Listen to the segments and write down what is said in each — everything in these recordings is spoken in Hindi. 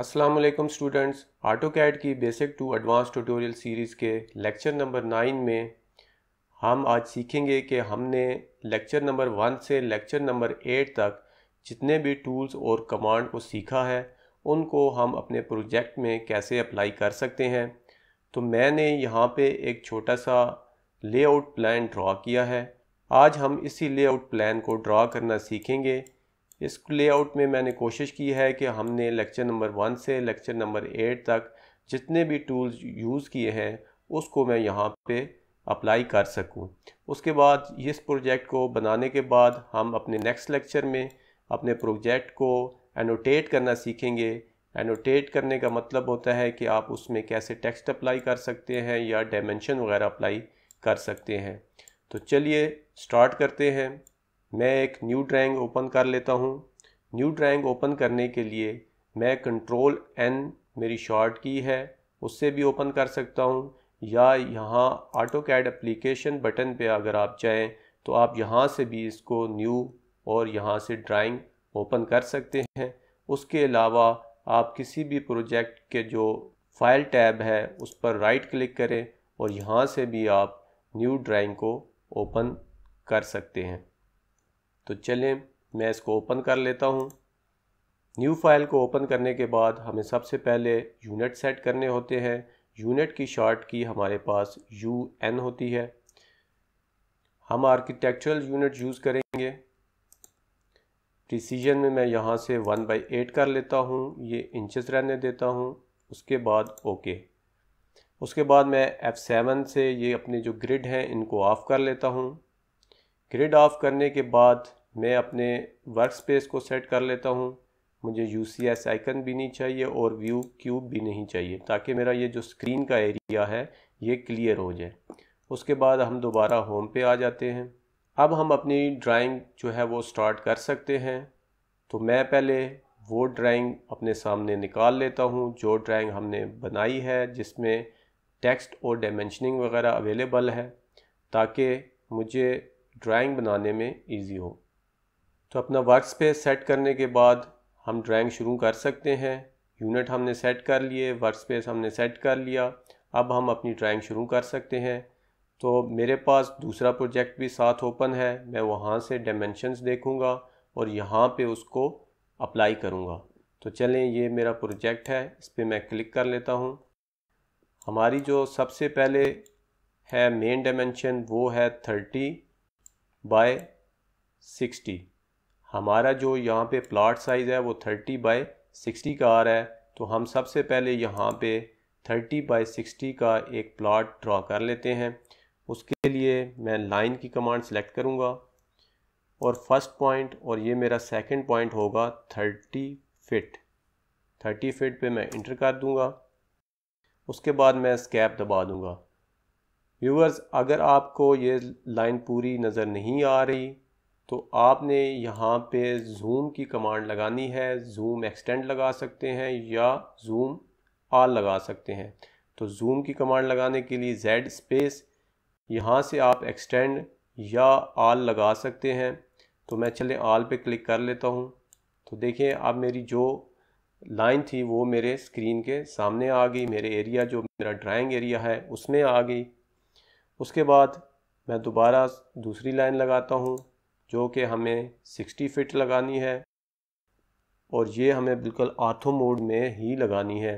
असलम स्टूडेंट्स ऑटो कैड की basic to advance tutorial series के लेक्चर नंबर नाइन में हम आज सीखेंगे कि हमने लेक्चर नंबर वन से लेक्चर नंबर एट तक जितने भी टूल्स और कमांड को सीखा है उनको हम अपने प्रोजेक्ट में कैसे अप्लाई कर सकते हैं तो मैंने यहाँ पे एक छोटा सा लेआउट प्लान ड्रा किया है आज हम इसी लेआउट प्लान को ड्रा करना सीखेंगे इस लेआउट में मैंने कोशिश की है कि हमने लेक्चर नंबर वन से लेक्चर नंबर एट तक जितने भी टूल्स यूज़ किए हैं उसको मैं यहाँ पे अप्लाई कर सकूँ उसके बाद इस प्रोजेक्ट को बनाने के बाद हम अपने नेक्स्ट लेक्चर में अपने प्रोजेक्ट को एनोटेट करना सीखेंगे एनोटेट करने का मतलब होता है कि आप उसमें कैसे टेक्स्ट अप्लाई कर सकते हैं या डायमेंशन वगैरह अप्लाई कर सकते हैं तो चलिए स्टार्ट करते हैं मैं एक न्यू ड्राइंग ओपन कर लेता हूँ न्यू ड्राइंग ओपन करने के लिए मैं कंट्रोल एन मेरी शॉर्ट की है उससे भी ओपन कर सकता हूँ या यहाँ ऑटो कैड अप्लीकेशन बटन पे अगर आप चाहें तो आप यहाँ से भी इसको न्यू और यहाँ से ड्राइंग ओपन कर सकते हैं उसके अलावा आप किसी भी प्रोजेक्ट के जो फाइल टैब है उस पर राइट क्लिक करें और यहाँ से भी आप न्यू ड्राइंग को ओपन कर सकते हैं तो चलें मैं इसको ओपन कर लेता हूँ न्यू फाइल को ओपन करने के बाद हमें सबसे पहले यूनिट सेट करने होते हैं यूनिट की शॉर्ट की हमारे पास यू एन होती है हम आर्किटेक्चरल यूनिट यूज़ करेंगे प्रिसीजन में मैं यहाँ से वन बाई एट कर लेता हूँ ये इंचेस रहने देता हूँ उसके बाद ओके उसके बाद मैं एफ़ सेवन से ये अपने जो ग्रिड हैं इनको ऑफ़ कर लेता हूँ ग्रिड ऑफ करने के बाद मैं अपने वर्क स्पेस को सेट कर लेता हूँ मुझे यू सी एस आइकन भी नहीं चाहिए और व्यू क्यूब भी नहीं चाहिए ताकि मेरा ये जो स्क्रीन का एरिया है ये क्लियर हो जाए उसके बाद हम दोबारा होम पे आ जाते हैं अब हम अपनी ड्राइंग जो है वो स्टार्ट कर सकते हैं तो मैं पहले वो ड्राइंग अपने सामने निकाल लेता हूँ जो ड्राइंग हमने बनाई है जिसमें टेक्स्ट और डायमेंशनिंग वगैरह अवेलेबल है ताकि मुझे ड्राइंग बनाने में इजी हो तो अपना वर्क स्पेस सेट करने के बाद हम ड्राइंग शुरू कर सकते हैं यूनिट हमने सेट कर लिए वर्क स्पेस हमने सेट कर लिया अब हम अपनी ड्राइंग शुरू कर सकते हैं तो मेरे पास दूसरा प्रोजेक्ट भी साथ ओपन है मैं वहाँ से डायमेंशंस देखूँगा और यहाँ पे उसको अप्लाई करूँगा तो चलें ये मेरा प्रोजेक्ट है इस पर मैं क्लिक कर लेता हूँ हमारी जो सबसे पहले है मेन डायमेंशन वो है थर्टी बाय सिक्सटी हमारा जो यहाँ पे प्लाट साइज़ है वो थर्टी बाय सिक्सटी का आ रहा है तो हम सबसे पहले यहाँ पे थर्टी बाई सिक्सटी का एक प्लाट ड्रा कर लेते हैं उसके लिए मैं लाइन की कमांड सेलेक्ट करूँगा और फर्स्ट पॉइंट और ये मेरा सेकंड पॉइंट होगा थर्टी फिट थर्टी फिट पे मैं इंटर कर दूँगा उसके बाद मैं स्कैप दबा दूँगा व्यूवर्स अगर आपको ये लाइन पूरी नज़र नहीं आ रही तो आपने यहाँ पे जूम की कमांड लगानी है जूम एक्सटेंड लगा सकते हैं या जूम आल लगा सकते हैं तो जूम की कमांड लगाने के लिए जेड स्पेस यहाँ से आप एक्सटेंड या आल लगा सकते हैं तो मैं चले आल पे क्लिक कर लेता हूँ तो देखिए अब मेरी जो लाइन थी वो मेरे स्क्रीन के सामने आ गई मेरे एरिया जो मेरा ड्राइंग एरिया है उसमें आ गई उसके बाद मैं दोबारा दूसरी लाइन लगाता हूँ जो कि हमें 60 फिट लगानी है और ये हमें बिल्कुल आर्थो मोड में ही लगानी है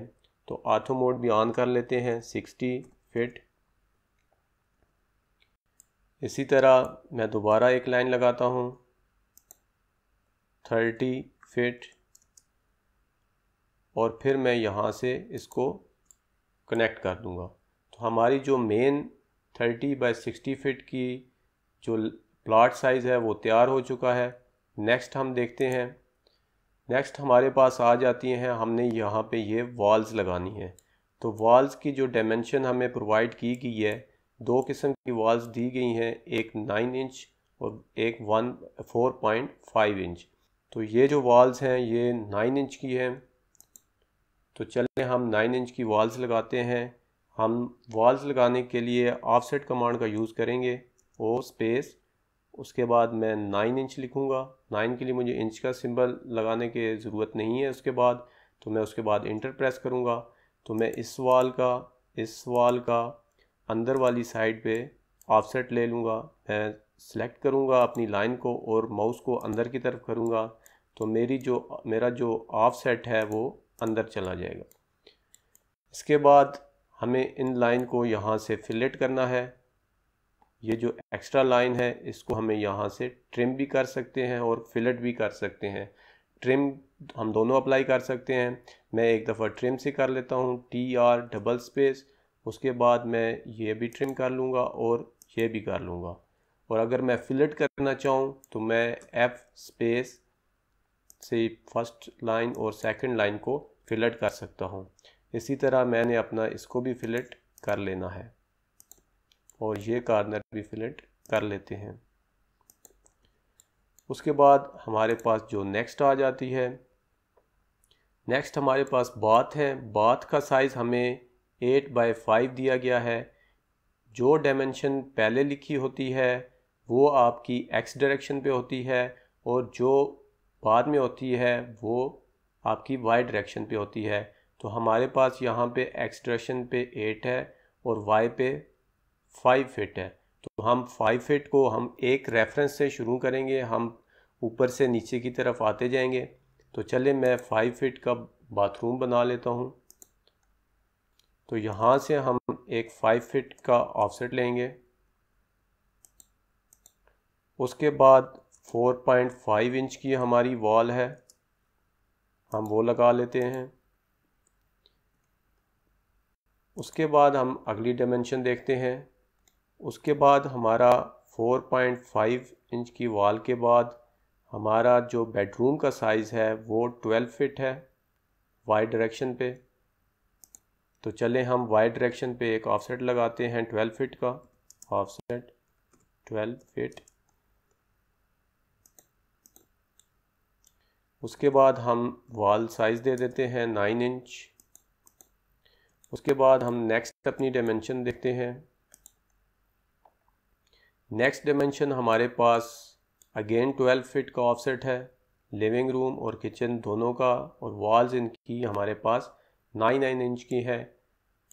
तो आर्थो मोड भी ऑन कर लेते हैं 60 फिट इसी तरह मैं दोबारा एक लाइन लगाता हूँ 30 फिट और फिर मैं यहाँ से इसको कनेक्ट कर दूँगा तो हमारी जो मेन 30 बाय 60 फ़िट की जो प्लाट साइज़ है वो तैयार हो चुका है नेक्स्ट हम देखते हैं नेक्स्ट हमारे पास आ जाती हैं हमने यहाँ पे ये वॉल्स लगानी है तो वॉल्स की जो डायमेंशन हमें प्रोवाइड की गई है दो किस्म की वॉल्स दी गई हैं एक नाइन इंच और एक one four point five inch तो ये जो वॉल्स हैं ये नाइन इंच की हैं तो चलें हम नाइन इंच की वॉल्स लगाते हैं हम वॉल्स लगाने के लिए ऑफसेट कमांड का यूज़ करेंगे ओ स्पेस उसके बाद मैं नाइन इंच लिखूँगा नाइन के लिए मुझे इंच का सिंबल लगाने की ज़रूरत नहीं है उसके बाद तो मैं उसके बाद इंटर प्रेस करूँगा तो मैं इस वाल का इस वाल का अंदर वाली साइड पे ऑफसेट ले लूँगा मैं सिलेक्ट करूँगा अपनी लाइन को और माउस को अंदर की तरफ करूँगा तो मेरी जो मेरा जो ऑफसेट है वो अंदर चला जाएगा इसके बाद हमें इन लाइन को यहाँ से फिलेट करना है ये जो एक्स्ट्रा लाइन है इसको हमें यहाँ से ट्रिम भी कर सकते हैं और फिलेट भी कर सकते हैं ट्रिम हम दोनों अप्लाई कर सकते हैं मैं एक दफ़ा ट्रिम से कर लेता हूँ टी आर डबल स्पेस उसके बाद मैं ये भी ट्रिम कर लूँगा और ये भी कर लूँगा और अगर मैं फिलेट करना चाहूँ तो मैं एफ स्पेस से फर्स्ट लाइन और सेकंड लाइन को फिलेट कर सकता हूँ इसी तरह मैंने अपना इसको भी फिलेट कर लेना है और ये कार्नर भी फिलेट कर लेते हैं उसके बाद हमारे पास जो नेक्स्ट आ जाती है नेक्स्ट हमारे पास बाथ है बाथ का साइज़ हमें एट बाय फाइव दिया गया है जो डायमेंशन पहले लिखी होती है वो आपकी एक्स डायरेक्शन पे होती है और जो बाद में होती है वो आपकी वाई डायरेक्शन पे होती है तो हमारे पास यहाँ पे एक्सट्रेशन पे एट है और वाई पे फाइव फिट है तो हम फाइव फिट को हम एक रेफरेंस से शुरू करेंगे हम ऊपर से नीचे की तरफ आते जाएंगे तो चले मैं फाइव फिट का बाथरूम बना लेता हूँ तो यहाँ से हम एक फाइव फिट का ऑफसेट लेंगे उसके बाद 4.5 इंच की हमारी वॉल है हम वो लगा लेते हैं उसके बाद हम अगली डायमेंशन देखते हैं उसके बाद हमारा 4.5 इंच की वॉल के बाद हमारा जो बेडरूम का साइज़ है वो 12 फिट है वाई डायरेक्शन पे तो चले हम वाई डायरेक्शन पे एक ऑफसेट लगाते हैं 12 फिट का ऑफसेट 12 फिट उसके बाद हम वॉल साइज़ दे देते हैं 9 इंच उसके बाद हम नेक्स्ट अपनी डायमेंशन देखते हैं नेक्स्ट डायमेंशन हमारे पास अगेन 12 फिट का ऑफसेट है लिविंग रूम और किचन दोनों का और वॉल्स इनकी हमारे पास 9 9 इंच की है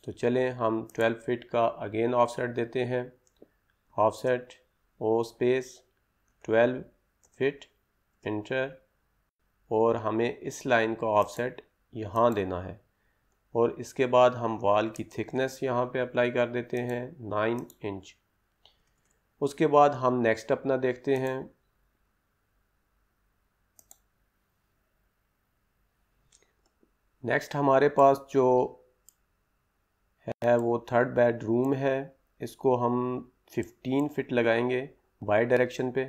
तो चलें हम 12 फिट का अगेन ऑफसेट देते हैं offset O space 12 feet enter और हमें इस लाइन का ऑफसेट यहाँ देना है और इसके बाद हम वाल की थिकनेस यहाँ पे अप्लाई कर देते हैं नाइन इंच उसके बाद हम नेक्स्ट अपना देखते हैं नेक्स्ट हमारे पास जो है वो थर्ड बेडरूम है इसको हम 15 फिट लगाएंगे बाई डायरेक्शन पे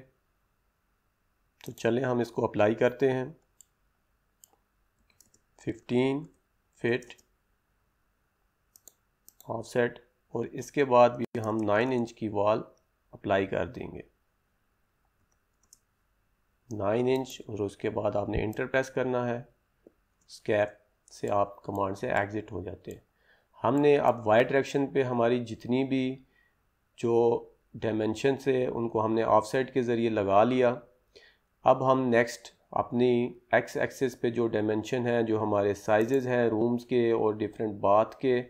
तो चलें हम इसको अप्लाई करते हैं 15 फिट ऑफसेट और इसके बाद भी हम नाइन इंच की वॉल अप्लाई कर देंगे नाइन इंच और उसके बाद आपने इंटर प्रेस करना है स्कैप से आप कमांड से एग्ज़िट हो जाते हैं हमने अब वाई डायरेक्शन पे हमारी जितनी भी जो डायमेंशन से उनको हमने ऑफसेट के ज़रिए लगा लिया अब हम नेक्स्ट अपनी एक्स एक्सेस पे जो डायमेंशन है जो हमारे साइजेज़ हैं रूम्स के और डिफरेंट बाथ के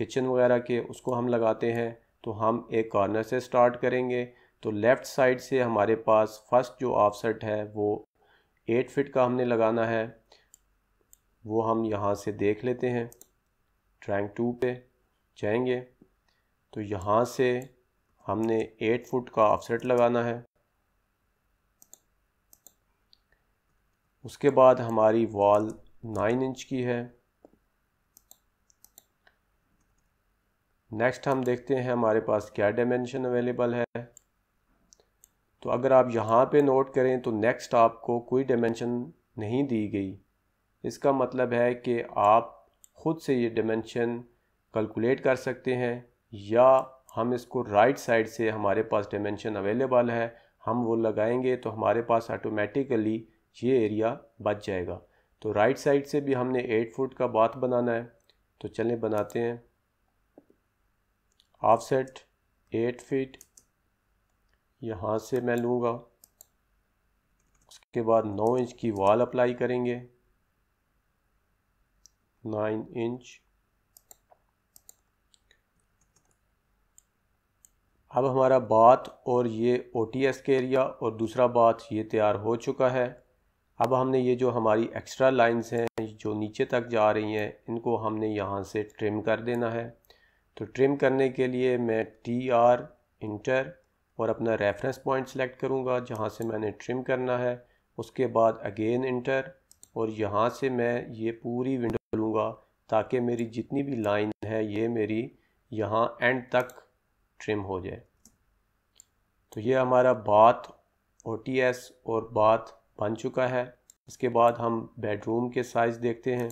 किचन वगैरह के उसको हम लगाते हैं तो हम एक कॉर्नर से स्टार्ट करेंगे तो लेफ़्ट साइड से हमारे पास फर्स्ट जो ऑफसेट है वो एट फिट का हमने लगाना है वो हम यहाँ से देख लेते हैं ट्रैंक टू पे जाएंगे तो यहाँ से हमने एट फुट का ऑफसेट लगाना है उसके बाद हमारी वॉल नाइन इंच की है नेक्स्ट हम देखते हैं हमारे पास क्या डायमेंशन अवेलेबल है तो अगर आप यहाँ पे नोट करें तो नेक्स्ट आपको कोई डायमेंशन नहीं दी गई इसका मतलब है कि आप ख़ुद से ये डायमेंशन कैलकुलेट कर सकते हैं या हम इसको राइट साइड से हमारे पास डायमेंशन अवेलेबल है हम वो लगाएंगे तो हमारे पास ऑटोमेटिकली ये एरिया बच जाएगा तो राइट साइड से भी हमने एट फुट का बाथ बनाना है तो चलें बनाते हैं ऑफ सेट एट फीट यहाँ से मैं लूँगा उसके बाद नौ इंच की वॉल अप्लाई करेंगे नाइन इंच अब हमारा बाथ और ये ओ टी एस के एरिया और दूसरा बात ये तैयार हो चुका है अब हमने ये जो हमारी एक्स्ट्रा लाइंस हैं जो नीचे तक जा रही हैं इनको हमने यहाँ से ट्रिम कर देना है तो ट्रिम करने के लिए मैं टी आर इंटर और अपना रेफरेंस पॉइंट सेलेक्ट करूँगा जहाँ से मैंने ट्रिम करना है उसके बाद अगेन इंटर और यहाँ से मैं ये पूरी विंडो लूँगा ताकि मेरी जितनी भी लाइन है ये मेरी यहाँ एंड तक ट्रिम हो जाए तो ये हमारा बात ओ टी एस और बात बन चुका है इसके बाद हम बेडरूम के साइज़ देखते हैं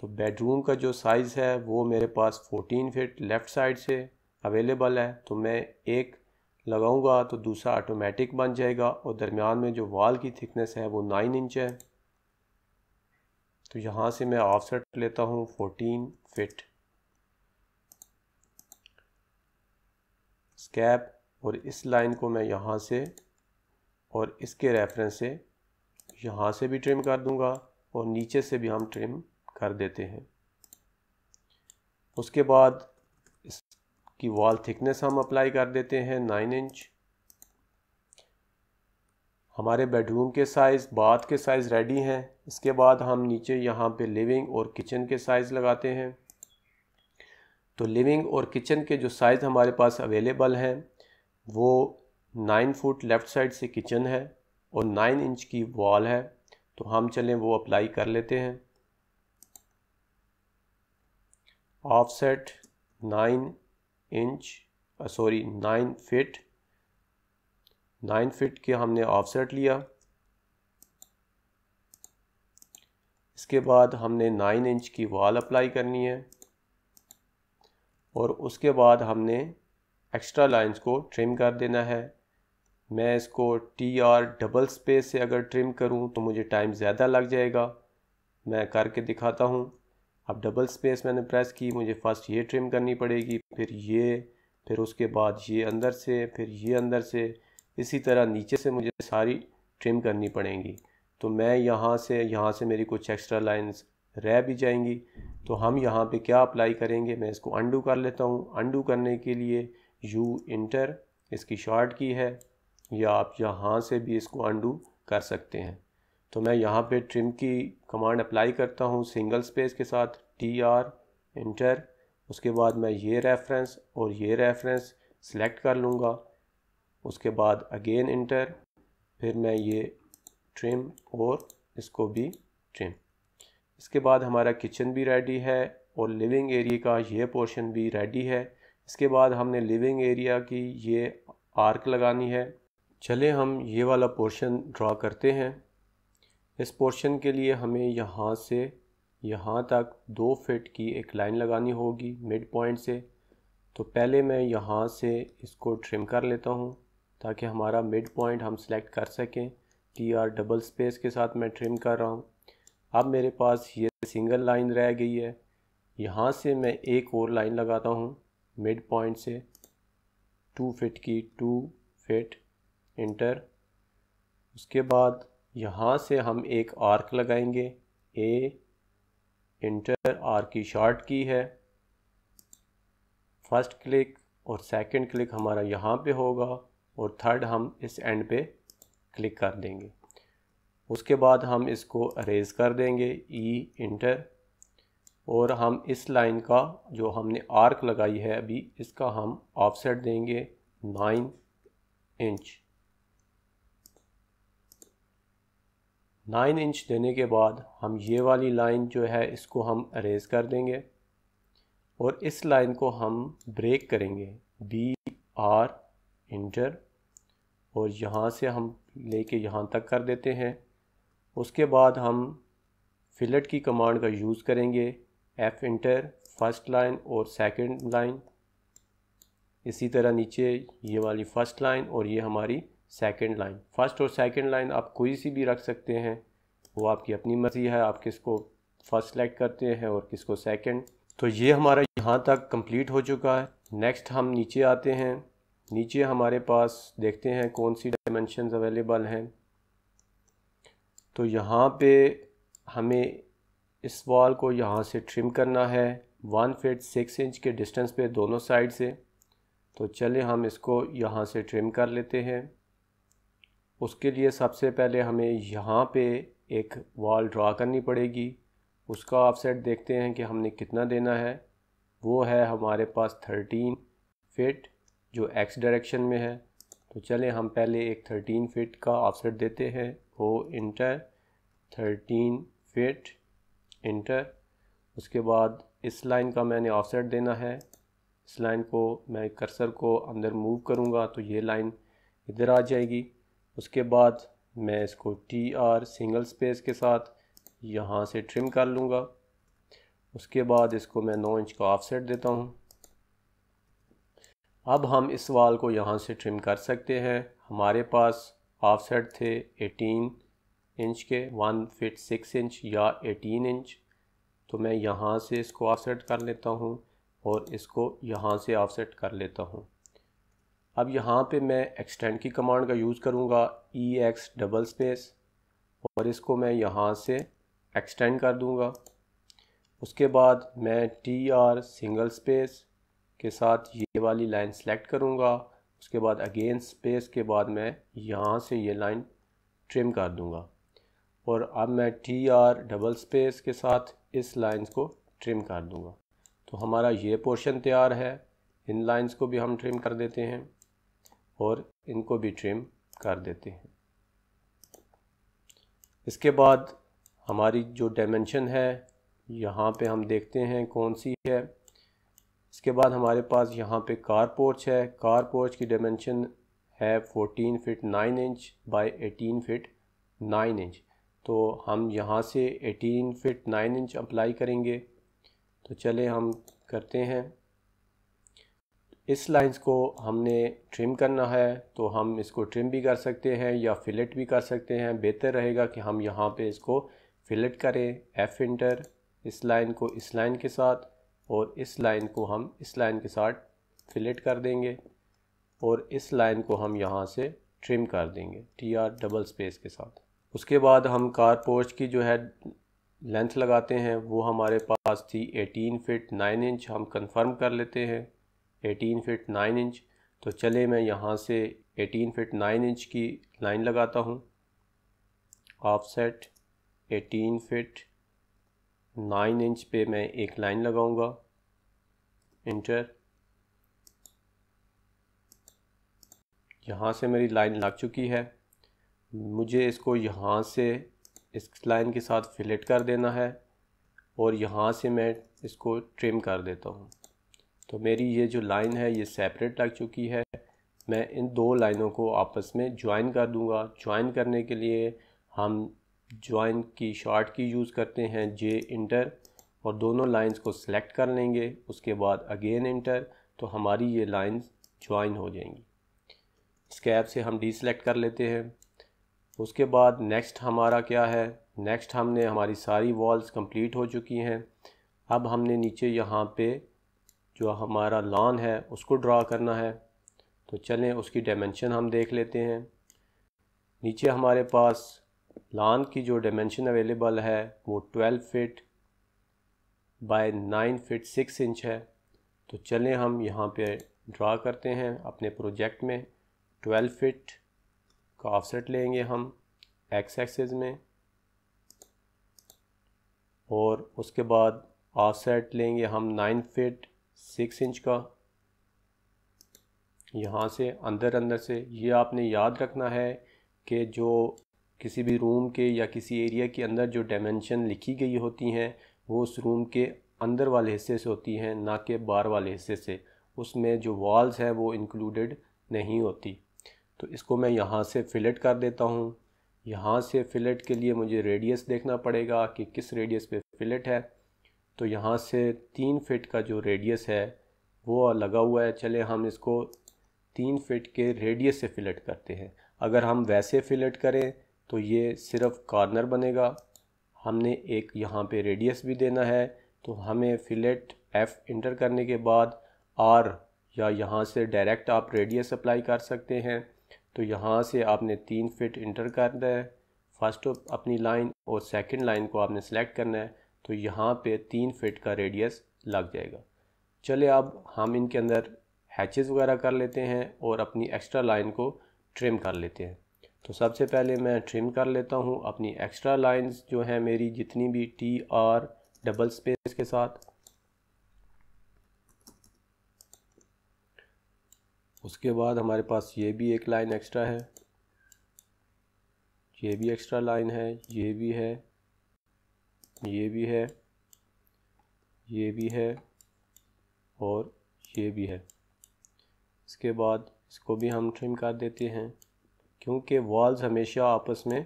तो बेडरूम का जो साइज़ है वो मेरे पास 14 फिट लेफ़्ट साइड से अवेलेबल है तो मैं एक लगाऊंगा तो दूसरा ऑटोमेटिक बन जाएगा और दरमियान में जो वाल की थिकनेस है वो नाइन इंच है तो यहाँ से मैं ऑफसेट लेता हूँ 14 फिट स्कैप और इस लाइन को मैं यहाँ से और इसके रेफरेंस से यहाँ से भी ट्रिम कर दूँगा और नीचे से भी हम ट्रिम कर देते हैं उसके बाद इसकी वॉल थिकनेस हम अप्लाई कर देते हैं नाइन इंच हमारे बेडरूम के साइज़ बाथ के साइज़ रेडी हैं इसके बाद हम नीचे यहाँ पे लिविंग और किचन के साइज़ लगाते हैं तो लिविंग और किचन के जो साइज़ हमारे पास अवेलेबल हैं वो नाइन फुट लेफ़्ट साइड से किचन है और नाइन इंच की वॉल है तो हम चलें वो अप्लाई कर लेते हैं offset nine inch sorry nine feet nine feet के हमने ऑफसेट लिया इसके बाद हमने नाइन इंच की वॉल अप्लाई करनी है और उसके बाद हमने एक्स्ट्रा लाइंस को ट्रिम कर देना है मैं इसको टी आर डबल स्पेस से अगर ट्रिम करूं तो मुझे टाइम ज़्यादा लग जाएगा मैं करके दिखाता हूं अब डबल स्पेस मैंने प्रेस की मुझे फ़र्स्ट ये ट्रिम करनी पड़ेगी फिर ये फिर उसके बाद ये अंदर से फिर ये अंदर से इसी तरह नीचे से मुझे सारी ट्रिम करनी पड़ेंगी तो मैं यहाँ से यहाँ से मेरी कुछ एक्स्ट्रा लाइंस रह भी जाएंगी तो हम यहाँ पे क्या अप्लाई करेंगे मैं इसको अंडू कर लेता हूँ अंडू करने के लिए यू इंटर इसकी शॉर्ट की है या आप यहाँ से भी इसको अंडू कर सकते हैं तो मैं यहाँ पे ट्रिम की कमांड अप्लाई करता हूँ सिंगल स्पेस के साथ टी आर इंटर उसके बाद मैं ये रेफरेंस और ये रेफरेंस सेलेक्ट कर लूँगा उसके बाद अगेन इंटर फिर मैं ये ट्रिम और इसको भी ट्रिम इसके बाद हमारा किचन भी रेडी है और लिविंग एरिया का ये पोर्शन भी रेडी है इसके बाद हमने लिविंग एरिया की ये आर्क लगानी है चले हम ये वाला पोर्शन ड्रा करते हैं इस पोर्शन के लिए हमें यहाँ से यहाँ तक दो फिट की एक लाइन लगानी होगी मिड पॉइंट से तो पहले मैं यहाँ से इसको ट्रिम कर लेता हूँ ताकि हमारा मिड पॉइंट हम सिलेक्ट कर सकें टी आर डबल स्पेस के साथ मैं ट्रिम कर रहा हूँ अब मेरे पास ये सिंगल लाइन रह गई है यहाँ से मैं एक और लाइन लगाता हूँ मिड पॉइंट से टू फिट की टू फिट इंटर उसके बाद यहाँ से हम एक आर्क लगाएंगे ए इंटर आर्क की शॉर्ट की है फर्स्ट क्लिक और सेकंड क्लिक हमारा यहाँ पे होगा और थर्ड हम इस एंड पे क्लिक कर देंगे उसके बाद हम इसको अरेज कर देंगे ई e, इंटर और हम इस लाइन का जो हमने आर्क लगाई है अभी इसका हम ऑफसेट देंगे नाइन इंच नाइन इंच देने के बाद हम ये वाली लाइन जो है इसको हम अरेज कर देंगे और इस लाइन को हम ब्रेक करेंगे बी आर इंटर और यहाँ से हम लेके यहाँ तक कर देते हैं उसके बाद हम फिलेट की कमांड का यूज़ करेंगे एफ़ इंटर फर्स्ट लाइन और सेकंड लाइन इसी तरह नीचे ये वाली फ़र्स्ट लाइन और ये हमारी सेकंड लाइन फर्स्ट और सेकंड लाइन आप कोई सी भी रख सकते हैं वो आपकी अपनी मर्ज़ी है आप किसको फर्स्ट सेलेक्ट करते हैं और किसको सेकंड तो ये हमारा यहाँ तक कंप्लीट हो चुका है नेक्स्ट हम नीचे आते हैं नीचे हमारे पास देखते हैं कौन सी डायमेंशन अवेलेबल हैं तो यहाँ पे हमें इस वॉल को यहाँ से ट्रिम करना है वन फिट सिक्स इंच के डिस्टेंस पे दोनों साइड से तो चले हम इसको यहाँ से ट्रिम कर लेते हैं उसके लिए सबसे पहले हमें यहाँ पे एक वॉल ड्रा करनी पड़ेगी उसका ऑफसेट देखते हैं कि हमने कितना देना है वो है हमारे पास थर्टीन फिट जो एक्स डायरेक्शन में है तो चलें हम पहले एक थर्टीन फिट का ऑफसेट देते हैं O enter thirteen feet enter उसके बाद इस लाइन का मैंने ऑफसेट देना है इस लाइन को मैं कर्सर को अंदर मूव करूँगा तो ये लाइन इधर आ जाएगी उसके बाद मैं इसको टी आर सिंगल स्पेस के साथ यहाँ से ट्रिम कर लूँगा उसके बाद इसको मैं नौ इंच का ऑफसेट देता हूँ अब हम इस वाल को यहाँ से ट्रिम कर सकते हैं हमारे पास ऑफसेट थे 18 इंच के वन फिट सिक्स इंच या 18 इंच तो मैं यहाँ से इसको ऑफसेट कर लेता हूँ और इसको यहाँ से ऑफसेट कर लेता हूँ अब यहाँ पे मैं एक्सटेंड की कमांड का यूज़ करूँगा ई एक्स डबल स्पेस और इसको मैं यहाँ से एक्सटेंड कर दूँगा उसके बाद मैं टी आर सिंगल स्पेस के साथ ये वाली लाइन सेलेक्ट करूँगा उसके बाद अगेन स्पेस के बाद मैं यहाँ से ये लाइन ट्रिम कर दूँगा और अब मैं टी आर डबल स्पेस के साथ इस लाइन को ट्रिम कर दूँगा तो हमारा ये पोर्शन तैयार है इन लाइंस को भी हम ट्रिम कर देते हैं और इनको भी ट्रिम कर देते हैं इसके बाद हमारी जो डायमेंशन है यहाँ पे हम देखते हैं कौन सी है इसके बाद हमारे पास यहाँ पे कार पोर्च है कार पोर्च की डायमेंशन है 14 feet 9 inch by 18 feet 9 inch तो हम यहाँ से 18 फिट 9 इंच अप्लाई करेंगे तो चले हम करते हैं इस लाइंस को हमने ट्रिम करना है तो हम इसको ट्रिम भी कर सकते हैं या फिलेट भी कर सकते हैं बेहतर रहेगा कि हम यहाँ पे इसको फिलेट करें एफ़ इंटर इस लाइन को इस लाइन के साथ और इस लाइन को हम इस लाइन के साथ फिलेट कर देंगे और इस लाइन को हम यहाँ से ट्रिम कर देंगे टी आर डबल स्पेस के साथ उसके बाद हम कार पोस्ट की जो है लेंथ लगाते हैं वो हमारे पास थी 18 फिट 9 इंच हम कंफर्म कर लेते हैं 18 फिट 9 इंच तो चले मैं यहाँ से 18 फिट 9 इंच की लाइन लगाता हूँ ऑफसेट 18 फिट 9 इंच पे मैं एक लाइन लगाऊंगा इंटर यहाँ से मेरी लाइन लग चुकी है मुझे इसको यहाँ से इस लाइन के साथ फिलेट कर देना है और यहाँ से मैं इसको ट्रिम कर देता हूँ तो मेरी ये जो लाइन है ये सेपरेट लग चुकी है मैं इन दो लाइनों को आपस में ज्वाइन कर दूंगा ज्वाइन करने के लिए हम ज्वाइन की शॉर्ट की यूज़ करते हैं जे इंटर और दोनों लाइंस को सिलेक्ट कर लेंगे उसके बाद अगेन इंटर तो हमारी ये लाइंस ज्वाइन हो जाएंगी स्कैप से हम डीसेलेक्ट कर लेते हैं उसके बाद नेक्स्ट हमारा क्या है नेक्स्ट हमने हमारी सारी वॉल्स कंप्लीट हो चुकी हैं अब हमने नीचे यहाँ पे जो हमारा लॉन है उसको ड्रा करना है तो चलें उसकी डायमेंशन हम देख लेते हैं नीचे हमारे पास लॉन की जो डायमेंशन अवेलेबल है वो twelve feet by nine feet six inch है तो चलें हम यहाँ पे ड्रा करते हैं अपने प्रोजेक्ट में ट्वेल्व फिट का ऑफसेट लेंगे हम एक्स एक्सेस में और उसके बाद ऑफसेट लेंगे हम नाइन फिट सिक्स इंच का यहाँ से अंदर अंदर से ये आपने याद रखना है कि जो किसी भी रूम के या किसी एरिया के अंदर जो डायमेंशन लिखी गई होती हैं वो उस रूम के अंदर वाले हिस्से से होती हैं ना कि बाहर वाले हिस्से से उसमें जो वॉल्स हैं वो इंक्लूडेड नहीं होती तो इसको मैं यहाँ से फिलेट कर देता हूँ यहाँ से फिलेट के लिए मुझे रेडियस देखना पड़ेगा कि किस रेडियस पे फिलेट है तो यहाँ से तीन फिट का जो रेडियस है वो लगा हुआ है चले हम इसको तीन फिट के रेडियस से फिलेट करते हैं अगर हम वैसे फिलेट करें तो ये सिर्फ कॉर्नर बनेगा हमने एक यहाँ पे रेडियस भी देना है तो हमें फिलेट एफ इंटर करने के बाद आर या यहाँ से डायरेक्ट आप रेडियस अप्लाई कर सकते हैं तो यहाँ से आपने तीन फिट इंटर करना है फर्स्ट अपनी लाइन और सेकंड लाइन को आपने सेलेक्ट करना है तो यहाँ पे तीन फिट का रेडियस लग जाएगा चले अब हम इनके अंदर हैचेस वगैरह कर लेते हैं और अपनी एक्स्ट्रा लाइन को ट्रिम कर लेते हैं तो सबसे पहले मैं ट्रिम कर लेता हूँ अपनी एक्स्ट्रा लाइंस जो है मेरी जितनी भी टी आर डबल स्पेस के साथ उसके बाद हमारे पास ये भी एक लाइन एक्स्ट्रा है ये भी एक्स्ट्रा लाइन है ये भी है ये भी है ये भी है और ये भी है इसके बाद इसको भी हम ट्रिम कर देते हैं क्योंकि वॉल्स हमेशा आपस में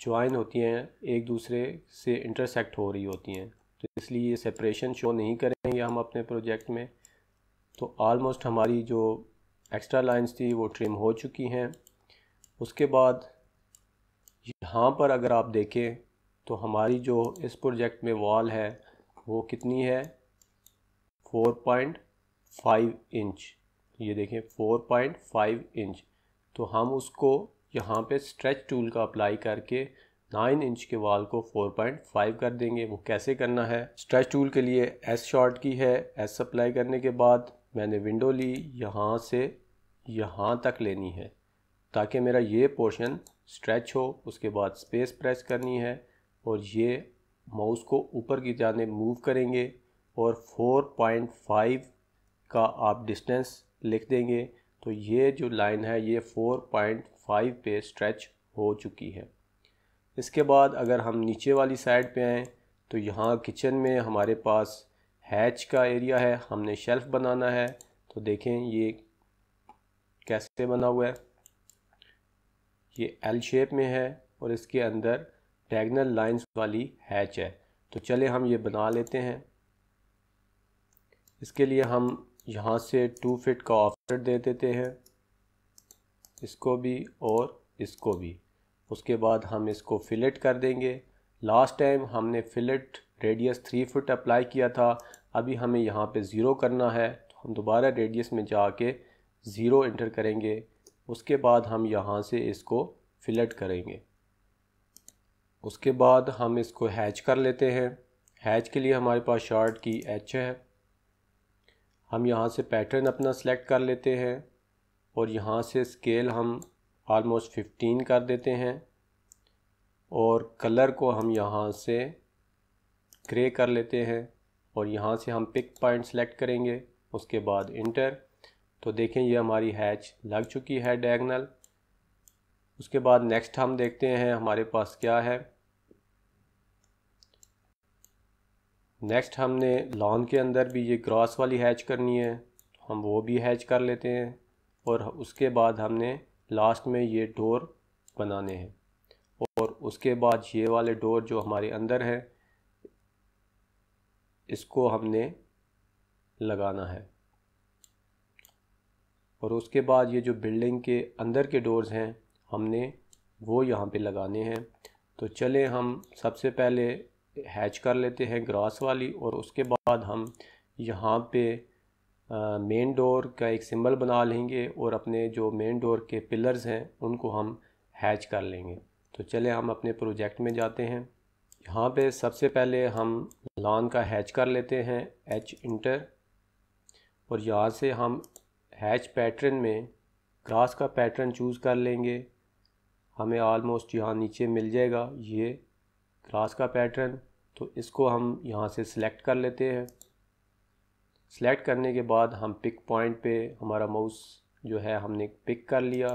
ज्वाइन होती हैं एक दूसरे से इंटरसेक्ट हो रही होती हैं तो इसलिए ये सेपरेशन शो नहीं करेंगे हम अपने प्रोजेक्ट में तो आलमोस्ट हमारी जो एक्स्ट्रा लाइंस थी वो ट्रिम हो चुकी हैं उसके बाद यहाँ पर अगर आप देखें तो हमारी जो इस प्रोजेक्ट में वॉल है वो कितनी है 4.5 इंच ये देखें 4.5 इंच तो हम उसको यहाँ पे स्ट्रेच टूल का अप्लाई करके 9 इंच के वाल को 4.5 कर देंगे वो कैसे करना है स्ट्रेच टूल के लिए एस शॉर्ट की है एस अप्लाई करने के बाद मैंने विंडो ली यहाँ से यहाँ तक लेनी है ताकि मेरा ये पोर्शन स्ट्रेच हो उसके बाद स्पेस प्रेस करनी है और ये माउस को ऊपर की जाने मूव करेंगे और 4.5 का आप डिस्टेंस लिख देंगे तो ये जो लाइन है ये 4.5 पे स्ट्रेच हो चुकी है इसके बाद अगर हम नीचे वाली साइड पे आएँ तो यहाँ किचन में हमारे पास हैच का एरिया है हमने शेल्फ़ बनाना है तो देखें ये कैसे बना हुआ है ये एल शेप में है और इसके अंदर डायगनल लाइंस वाली हैच है तो चले हम ये बना लेते हैं इसके लिए हम यहाँ से टू फिट का ऑफसेट दे देते हैं इसको भी और इसको भी उसके बाद हम इसको फिलेट कर देंगे लास्ट टाइम हमने fillet radius three feet apply किया था अभी हमें यहाँ पे ज़ीरो करना है तो हम दोबारा रेडियस में जा के ज़ीरो इंटर करेंगे उसके बाद हम यहाँ से इसको फिलेट करेंगे उसके बाद हम इसको हैच कर लेते हैं हैच के लिए हमारे पास शॉर्ट की एच है हम यहाँ से पैटर्न अपना सेलेक्ट कर लेते हैं और यहाँ से स्केल हम आलमोस्ट फिफ्टीन कर देते हैं और कलर को हम यहाँ से ग्रे कर लेते हैं और यहाँ से हम पिक पॉइंट सेलेक्ट करेंगे उसके बाद इंटर तो देखें ये हमारी हैच लग चुकी है डायगनल उसके बाद नेक्स्ट हम देखते हैं हमारे पास क्या है नेक्स्ट हमने लॉन के अंदर भी ये क्रॉस वाली हैच करनी है हम वो भी हैच कर लेते हैं और उसके बाद हमने लास्ट में ये डोर बनाने हैं और उसके बाद ये वाले डोर जो हमारे अंदर है इसको हमने लगाना है और उसके बाद ये जो बिल्डिंग के अंदर के डोर्स हैं हमने वो यहाँ पे लगाने हैं तो चले हम सबसे पहले हैच कर लेते हैं ग्रास वाली और उसके बाद हम यहाँ पे मेन डोर का एक सिंबल बना लेंगे और अपने जो मेन डोर के पिलर्स हैं उनको हम हैच कर लेंगे तो चले हम अपने प्रोजेक्ट में जाते हैं यहाँ पे सबसे पहले हम लॉन का हैच कर लेते हैं एच इंटर और यहाँ से हम हैच पैटर्न में ग्रास का पैटर्न चूज़ कर लेंगे हमें आलमोस्ट यहाँ नीचे मिल जाएगा ये क्लास का पैटर्न तो इसको हम यहाँ से सिलेक्ट कर लेते हैं सिलेक्ट करने के बाद हम पिक पॉइंट पे हमारा माउस जो है हमने पिक कर लिया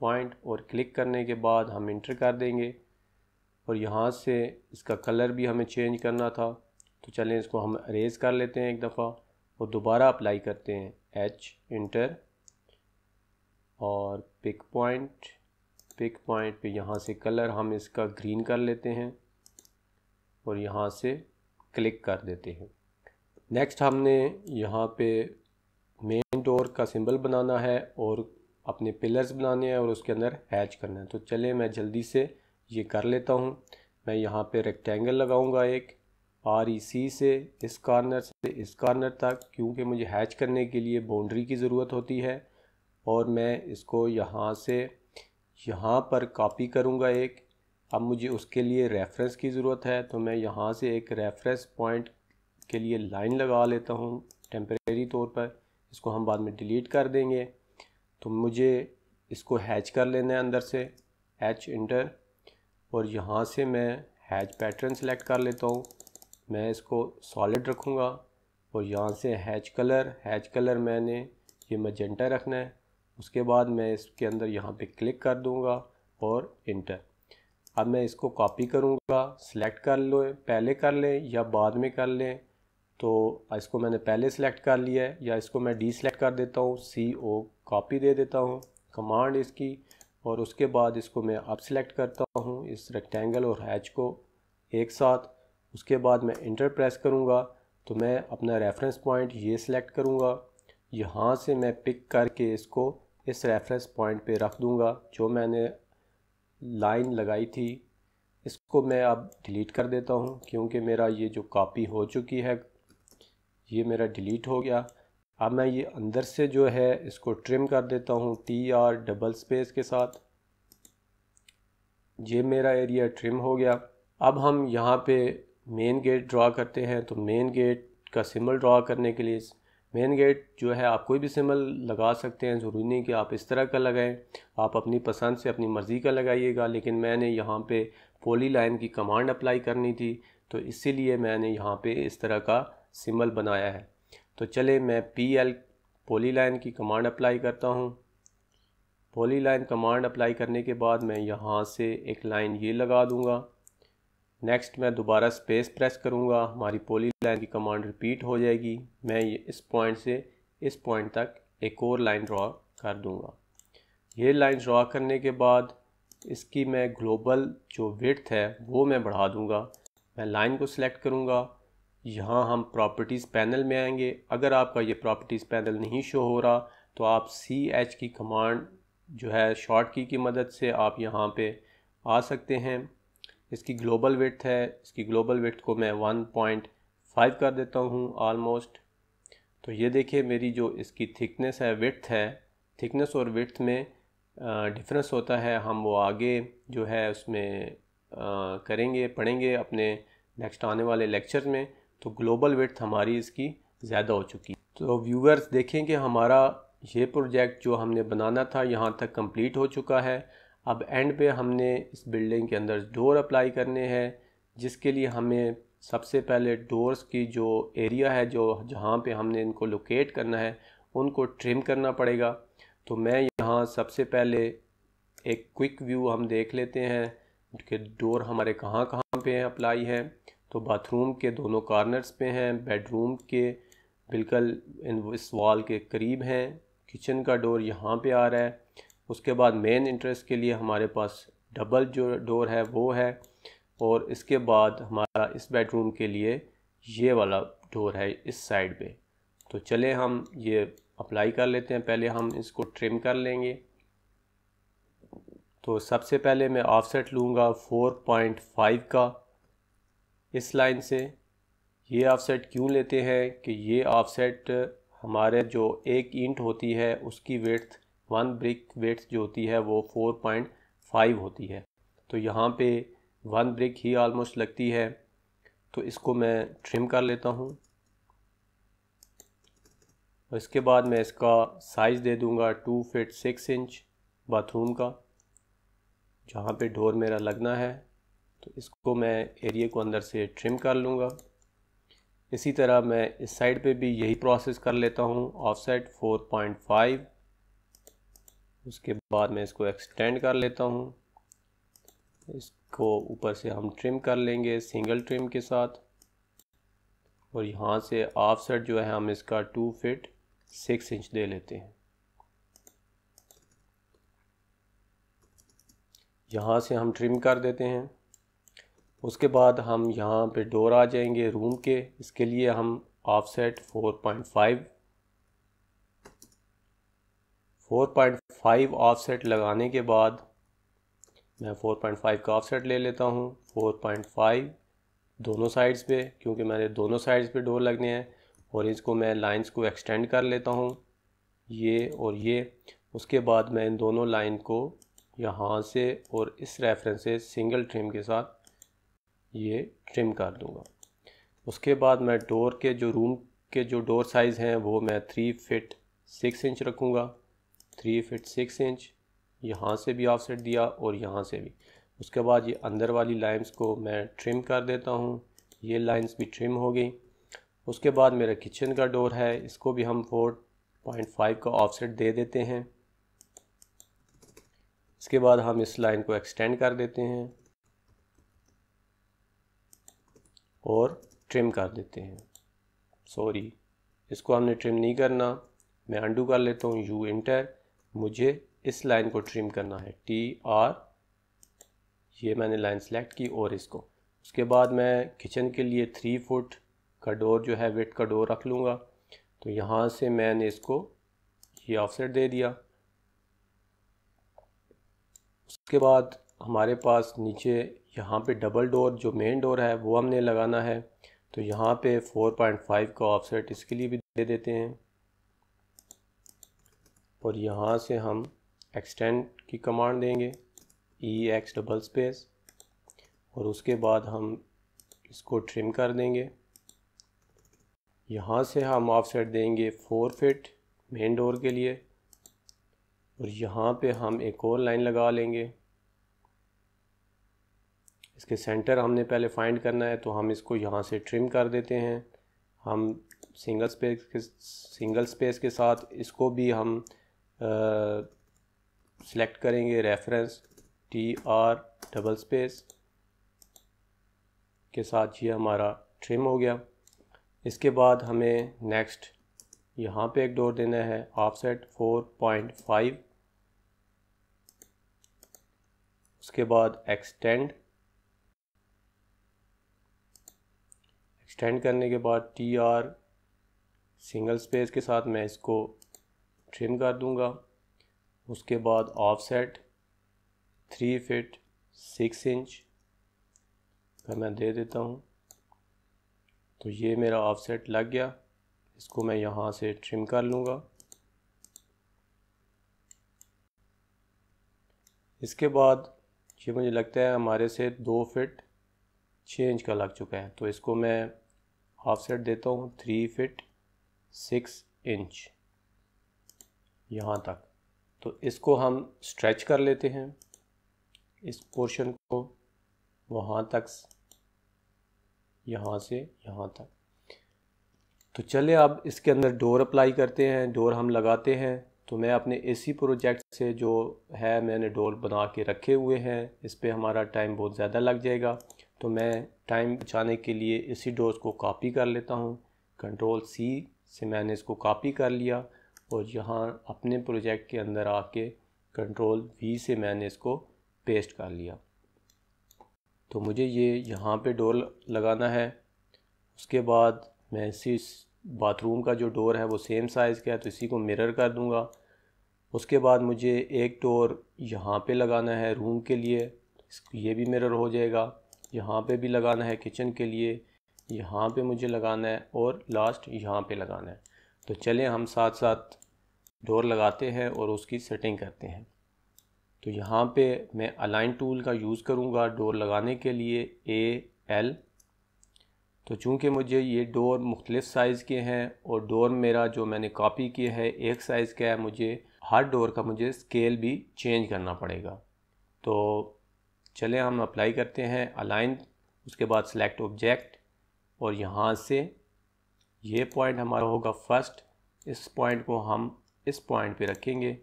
पॉइंट और क्लिक करने के बाद हम इंटर कर देंगे और यहाँ से इसका कलर भी हमें चेंज करना था तो चलें इसको हम अरेज़ कर लेते हैं एक दफ़ा और दोबारा अप्लाई करते हैं एच इंटर और पिक पॉइंट पिक पॉइंट पे यहाँ से कलर हम इसका ग्रीन कर लेते हैं और यहाँ से क्लिक कर देते हैं नेक्स्ट हमने यहाँ पे मेन डोर का सिंबल बनाना है और अपने पिलर्स बनाने हैं और उसके अंदर हैच करना है तो चले मैं जल्दी से ये कर लेता हूँ मैं यहाँ पे रेक्टेंगल लगाऊंगा एक आर ई सी से इस कॉर्नर से इस कॉर्नर तक क्योंकि मुझे हैच करने के लिए बाउंड्री की ज़रूरत होती है और मैं इसको यहाँ से यहाँ पर कॉपी करूँगा एक अब मुझे उसके लिए रेफरेंस की ज़रूरत है तो मैं यहाँ से एक रेफरेंस पॉइंट के लिए लाइन लगा लेता हूँ टेम्परेरी तौर पर इसको हम बाद में डिलीट कर देंगे तो मुझे इसको हैच कर लेना है अंदर से हैच इंटर और यहाँ से मैं हैच पैटर्न सेलेक्ट कर लेता हूँ मैं इसको सॉलिड रखूँगा और यहाँ से हैच कलर हैच कलर मैंने ये मजेंटा रखना है उसके बाद मैं इसके अंदर यहाँ पे क्लिक कर दूँगा और इंटर अब मैं इसको कॉपी करूँगा सिलेक्ट कर लो पहले कर लें या बाद में कर लें तो इसको मैंने पहले सेलेक्ट कर लिया है या इसको मैं डी सेलेक्ट कर देता हूँ सी ओ कापी दे देता हूँ कमांड इसकी और उसके बाद इसको मैं अब सिलेक्ट करता हूँ इस रेक्टेंगल और हैच को एक साथ उसके बाद मैं इंटर प्रेस करूँगा तो मैं अपना रेफरेंस पॉइंट ये सिलेक्ट करूँगा यहाँ से मैं पिक करके इसको इस रेफरेंस पॉइंट पे रख दूँगा जो मैंने लाइन लगाई थी इसको मैं अब डिलीट कर देता हूँ क्योंकि मेरा ये जो कॉपी हो चुकी है ये मेरा डिलीट हो गया अब मैं ये अंदर से जो है इसको ट्रिम कर देता हूँ टी आर डबल स्पेस के साथ ये मेरा एरिया ट्रिम हो गया अब हम यहाँ पे मेन गेट ड्रा करते हैं तो मेन गेट का सिम्बल ड्रा करने के लिए मेन गेट जो है आप कोई भी सिम्बल लगा सकते हैं ज़रूरी नहीं कि आप इस तरह का लगाएं आप अपनी पसंद से अपनी मर्ज़ी का लगाइएगा लेकिन मैंने यहाँ पे पोली लाइन की कमांड अप्लाई करनी थी तो इसीलिए मैंने यहाँ पे इस तरह का सिम्बल बनाया है तो चले मैं पी एल पोली लाइन की कमांड अप्लाई करता हूँ पोली लाइन कमांड अप्लाई करने के बाद मैं यहाँ से एक लाइन ये लगा दूँगा नेक्स्ट मैं दोबारा स्पेस प्रेस करूँगा हमारी पोली लाइन की कमांड रिपीट हो जाएगी मैं ये इस पॉइंट से इस पॉइंट तक एक और लाइन ड्रा कर दूँगा ये लाइन ड्रा करने के बाद इसकी मैं ग्लोबल जो विथ है वो मैं बढ़ा दूँगा मैं लाइन को सिलेक्ट करूँगा यहाँ हम प्रॉपर्टीज़ पैनल में आएंगे अगर आपका ये प्रॉपर्टीज़ पैनल नहीं शो हो रहा तो आप सी एच की कमांड जो है शॉर्ट की की मदद से आप यहाँ पे आ सकते हैं इसकी ग्लोबल वेथ है इसकी ग्लोबल वेथ को मैं वन पॉइंट फाइव कर देता हूँ ऑलमोस्ट तो ये देखिए मेरी जो इसकी थिकनेस है विथ है थिकनेस और विथ में डिफरेंस होता है हम वो आगे जो है उसमें आ, करेंगे पढ़ेंगे अपने नेक्स्ट आने वाले लेक्चर में तो ग्लोबल वेथ हमारी इसकी ज़्यादा हो चुकी तो व्यूअर्स देखें कि हमारा ये प्रोजेक्ट जो हमने बनाना था यहाँ तक कंप्लीट हो चुका है अब एंड पे हमने इस बिल्डिंग के अंदर डोर अप्लाई करने हैं जिसके लिए हमें सबसे पहले डोर्स की जो एरिया है जो जहाँ पे हमने इनको लोकेट करना है उनको ट्रिम करना पड़ेगा तो मैं यहाँ सबसे पहले एक क्विक व्यू हम देख लेते हैं कि डोर हमारे कहाँ कहाँ पे अप्लाई है तो बाथरूम के दोनों कॉर्नर्स पे हैं बेडरूम के बिल्कुल इस वॉल के करीब हैं किचन का डोर यहाँ पे आ रहा है उसके बाद मेन इंटरेस्ट के लिए हमारे पास डबल जो डोर है वो है और इसके बाद हमारा इस बेडरूम के लिए ये वाला डोर है इस साइड पे तो चले हम ये अप्लाई कर लेते हैं पहले हम इसको ट्रिम कर लेंगे तो सबसे पहले मैं ऑफसेट लूँगा 4.5 का इस लाइन से ये ऑफसेट क्यों लेते हैं कि ये ऑफसेट हमारे जो एक इंट होती है उसकी वेथ वन ब्रिक वेट्स जो होती है वो फोर पॉइंट फाइव होती है तो यहाँ पे वन ब्रिक ही आलमोस्ट लगती है तो इसको मैं ट्रिम कर लेता हूँ और इसके बाद मैं इसका साइज़ दे दूँगा two feet six inch bathroom का जहाँ पे डोर मेरा लगना है तो इसको मैं एरिए को अंदर से ट्रिम कर लूँगा इसी तरह मैं इस साइड पे भी यही प्रोसेस कर लेता हूँ ऑफसेट फाइव उसके बाद मैं इसको एक्सटेंड कर लेता हूँ इसको ऊपर से हम ट्रिम कर लेंगे सिंगल ट्रिम के साथ और यहाँ से ऑफ सेट जो है हम इसका टू फिट सिक्स इंच दे लेते हैं यहाँ से हम ट्रिम कर देते हैं उसके बाद हम यहाँ पे डोर आ जाएंगे रूम के इसके लिए हम offset set four point five 4.5 offset लगाने के बाद मैं 4.5 का ऑफसेट ले लेता हूँ 4.5 दोनों साइड्स पे क्योंकि मैंने दोनों साइड्स पे डोर लगने हैं और इसको मैं लाइंस को एक्सटेंड कर लेता हूँ ये और ये उसके बाद मैं इन दोनों लाइन को यहाँ से और इस रेफरेंस से सिंगल ट्रिम के साथ ये ट्रिम कर दूँगा उसके बाद मैं डोर के जो रूम के जो डोर साइज़ हैं वो मैं थ्री फिट सिक्स इंच रखूँगा थ्री फिट सिक्स इंच यहाँ से भी ऑफसेट दिया और यहाँ से भी उसके बाद ये अंदर वाली लाइंस को मैं ट्रिम कर देता हूँ ये लाइंस भी ट्रिम हो गई उसके बाद मेरा किचन का डोर है इसको भी हम फोर पॉइंट फाइव का ऑफसेट दे देते हैं इसके बाद हम इस लाइन को एक्सटेंड कर देते हैं और ट्रिम कर देते हैं सॉरी इसको हमने ट्रिम नहीं करना मैं अंडू कर लेता हूँ यू इंटर मुझे इस लाइन को ट्रिम करना है टी आर ये मैंने लाइन सेलेक्ट की और इसको उसके बाद मैं किचन के लिए थ्री फुट का डोर जो है वेट का डोर रख लूँगा तो यहाँ से मैंने इसको ये ऑफसेट दे दिया उसके बाद हमारे पास नीचे यहाँ पे डबल डोर जो मेन डोर है वो हमने लगाना है तो यहाँ पे 4.5 का ऑफसेट इसके लिए भी दे देते हैं और यहाँ से हम एक्सटेंड की कमांड देंगे ई एक्स डबल स्पेस और उसके बाद हम इसको ट्रिम कर देंगे यहाँ से हम ऑफसेट देंगे फोर फिट मेन डोर के लिए और यहाँ पे हम एक और लाइन लगा लेंगे इसके सेंटर हमने पहले फाइंड करना है तो हम इसको यहाँ से ट्रिम कर देते हैं हम सिंगल स्पेस के सिंगल स्पेस के साथ इसको भी हम सेलेक्ट करेंगे reference T R double space के साथ ये हमारा ट्रिम हो गया इसके बाद हमें नेक्स्ट यहाँ पे एक डोर देना है ऑफसेट 4.5 उसके बाद एक्सटेंड एक्सटेंड करने के बाद टी आर सिंगल स्पेस के साथ मैं इसको ट्रिम कर दूंगा उसके बाद offset three feet six inch का मैं दे देता हूँ तो ये मेरा ऑफ सेट लग गया इसको मैं यहाँ से ट्रिम कर लूँगा इसके बाद ये मुझे लगता है हमारे से दो फिट छः इंच का लग चुका है तो इसको मैं हाफ सेट देता हूँ थ्री फिट सिक्स इंच यहाँ तक तो इसको हम स्ट्रेच कर लेते हैं इस पोर्शन को वहाँ तक यहाँ से यहाँ तक तो चले अब इसके अंदर डोर अप्लाई करते हैं डोर हम लगाते हैं तो मैं अपने इसी प्रोजेक्ट से जो है मैंने डोर बना के रखे हुए हैं इस पर हमारा टाइम बहुत ज़्यादा लग जाएगा तो मैं टाइम बचाने के लिए इसी डोर को कॉपी कर लेता हूँ कंट्रोल सी से मैंने इसको कॉपी कर लिया और यहाँ अपने प्रोजेक्ट के अंदर आके कंट्रोल वी से मैंने इसको पेस्ट कर लिया तो मुझे ये यहाँ पे डोर लगाना है उसके बाद मैं इसी बाथरूम का जो डोर है वो सेम साइज़ का है तो इसी को मिरर कर दूँगा उसके बाद मुझे एक डोर यहाँ पे लगाना है रूम के लिए ये भी मिरर हो जाएगा यहाँ पे भी लगाना है किचन के लिए यहाँ पे मुझे लगाना है और लास्ट यहाँ पे लगाना है तो चलें हम साथ साथ डोर लगाते हैं और उसकी सेटिंग करते हैं तो यहाँ पे मैं अलाइन टूल का यूज़ करूँगा डोर लगाने के लिए ए एल तो चूँकि मुझे ये डोर मुख्तलिफ़ साइज़ के हैं और डोर मेरा जो मैंने कॉपी किया है एक साइज़ का है मुझे हर डोर का मुझे स्केल भी चेंज करना पड़ेगा तो चलें हम अप्लाई करते हैं अलाइन उसके बाद सेलेक्ट ऑब्जेक्ट और यहाँ से ये पॉइंट हमारा होगा फर्स्ट इस पॉइंट को हम इस पॉइंट पे रखेंगे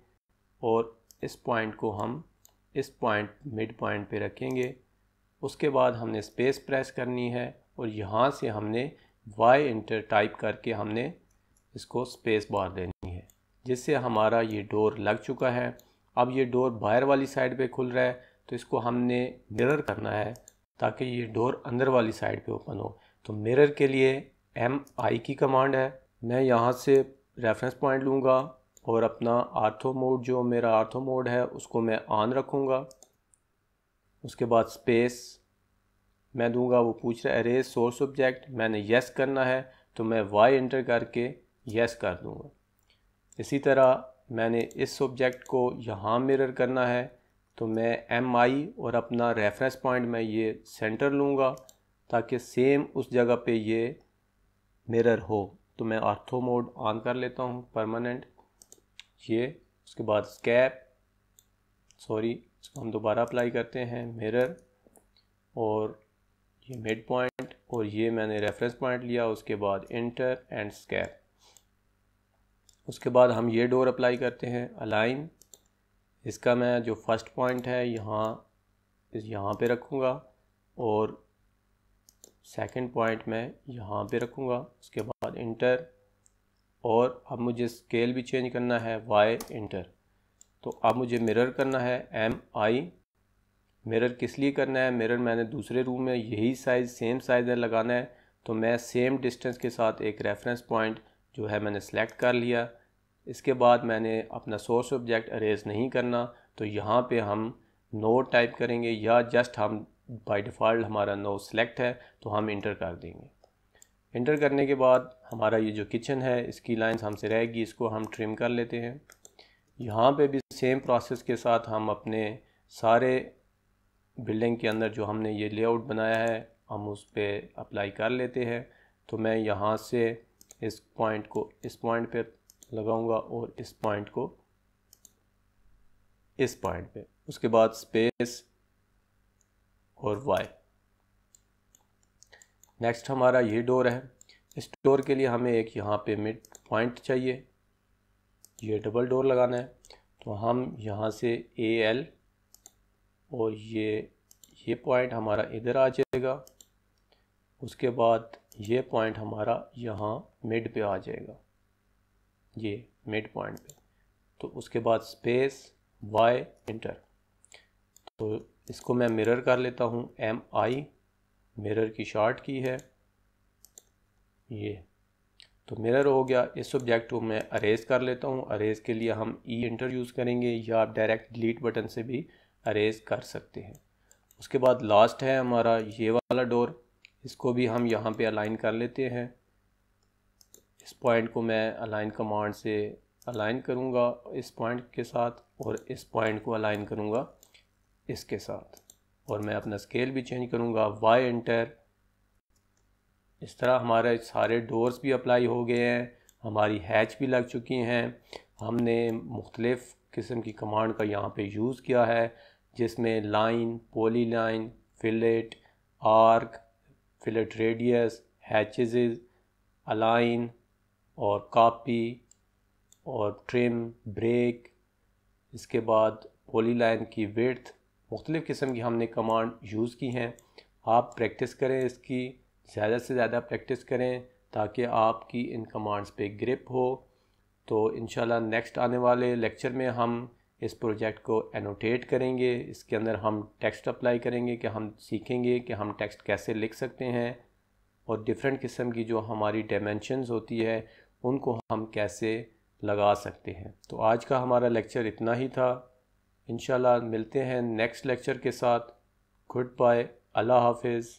और इस पॉइंट को हम इस पॉइंट मिड पॉइंट पे रखेंगे उसके बाद हमने स्पेस प्रेस करनी है और यहाँ से हमने वाई इंटर टाइप करके हमने इसको स्पेस बार देनी है जिससे हमारा ये डोर लग चुका है अब ये डोर बाहर वाली साइड पे खुल रहा है तो इसको हमने मिरर करना है ताकि ये डोर अंदर वाली साइड पे ओपन हो तो मिरर के लिए एम आई की कमांड है मैं यहाँ से रेफरेंस पॉइंट लूँगा और अपना आर्थो मोड जो मेरा आर्थो मोड है उसको मैं ऑन रखूँगा उसके बाद स्पेस मैं दूंगा वो पूछ रहा है अरे सोर्स ऑब्जेक्ट मैंने यस करना है तो मैं वाई एंटर करके यस कर दूंगा इसी तरह मैंने इस ऑब्जेक्ट को यहाँ मिरर करना है तो मैं एम आई और अपना रेफरेंस पॉइंट मैं ये सेंटर लूँगा ताकि सेम उस जगह पे ये मिरर हो तो मैं आर्थो मोड ऑन कर लेता हूँ परमानेंट ये उसके बाद स्कैप सॉरी इसको हम दोबारा अप्लाई करते हैं मिरर और ये मिड पॉइंट और ये मैंने रेफरेंस पॉइंट लिया उसके बाद इंटर एंड स्कैप उसके बाद हम ये डोर अप्लाई करते हैं अलाइन इसका मैं जो फर्स्ट पॉइंट है यहाँ यहाँ पे रखूँगा और सेकंड पॉइंट मैं यहाँ पे रखूँगा उसके बाद इंटर और अब मुझे स्केल भी चेंज करना है वाई इंटर तो अब मुझे मिरर करना है एम आई मिरर किस लिए करना है मिरर मैंने दूसरे रूम में यही साइज़ सेम साइज़ है लगाना है तो मैं सेम डिस्टेंस के साथ एक रेफरेंस पॉइंट जो है मैंने सेलेक्ट कर लिया इसके बाद मैंने अपना सोर्स ऑब्जेक्ट अरेज नहीं करना तो यहाँ पे हम नोट टाइप करेंगे या जस्ट हम बाय डिफ़ॉल्ट हमारा नो सेलेक्ट है तो हम इंटर कर देंगे इंटर करने के बाद हमारा ये जो किचन है इसकी लाइंस हमसे रहेगी इसको हम ट्रिम कर लेते हैं यहाँ पे भी सेम प्रोसेस के साथ हम अपने सारे बिल्डिंग के अंदर जो हमने ये लेआउट बनाया है हम उस पर अप्लाई कर लेते हैं तो मैं यहाँ से इस पॉइंट को इस पॉइंट पे लगाऊंगा और इस पॉइंट को इस पॉइंट पे उसके बाद स्पेस और वाई नेक्स्ट हमारा ये डोर है इस डोर के लिए हमें एक यहाँ पे मिड पॉइंट चाहिए ये डबल डोर लगाना है तो हम यहाँ से ए एल और ये ये पॉइंट हमारा इधर आ जाएगा उसके बाद ये पॉइंट हमारा यहाँ मिड पे आ जाएगा ये मिड पॉइंट पे तो उसके बाद स्पेस वाई इंटर तो इसको मैं मिरर कर लेता हूँ एम आई मिरर की शॉर्ट की है ये तो मिरर हो गया इस सब्जेक्ट को मैं अरेज कर लेता हूँ अरेज के लिए हम ई इंटर यूज़ करेंगे या आप डायरेक्ट डिलीट बटन से भी अरेज कर सकते हैं उसके बाद लास्ट है हमारा ये वाला डोर इसको भी हम यहाँ पे अलाइन कर लेते हैं इस पॉइंट को मैं अलाइन कमांड से अलाइन करूँगा इस पॉइंट के साथ और इस पॉइंट को अलाइन करूँगा इसके साथ और मैं अपना स्केल भी चेंज करूँगा वाई एंटर इस तरह हमारे सारे डोर्स भी अप्लाई हो गए हैं हमारी हैच भी लग चुकी हैं हमने मुख्तलिफ़ किस्म की कमांड का यहाँ पे यूज़ किया है जिसमें line polyline fillet arc fillet radius hatches align और कापी और ट्रिम ब्रेक इसके बाद पोली लाइन की वर्थ मुख्तलिफ़ किस्म की हमने कमांड यूज़ की हैं आप प्रैक्टिस करें इसकी ज़्यादा से ज़्यादा प्रैक्टिस करें ताकि आपकी इन कमांड्स पे ग्रिप हो तो इन नेक्स्ट आने वाले लेक्चर में हम इस प्रोजेक्ट को एनोटेट करेंगे इसके अंदर हम टेक्स्ट अप्लाई करेंगे कि हम सीखेंगे कि हम टेक्स्ट कैसे लिख सकते हैं और डिफरेंट किस्म की जो हमारी डायमेंशनस होती है उनको हम कैसे लगा सकते हैं तो आज का हमारा लेक्चर इतना ही था इंशाल्लाह मिलते हैं नेक्स्ट लेक्चर के साथ गुड बाय अल्लाह हाफिज़